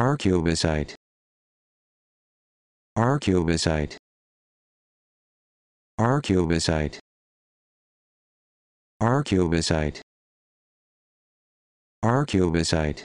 Arcubicite Arcubicite Arcubicite Arcubicite Arcubicite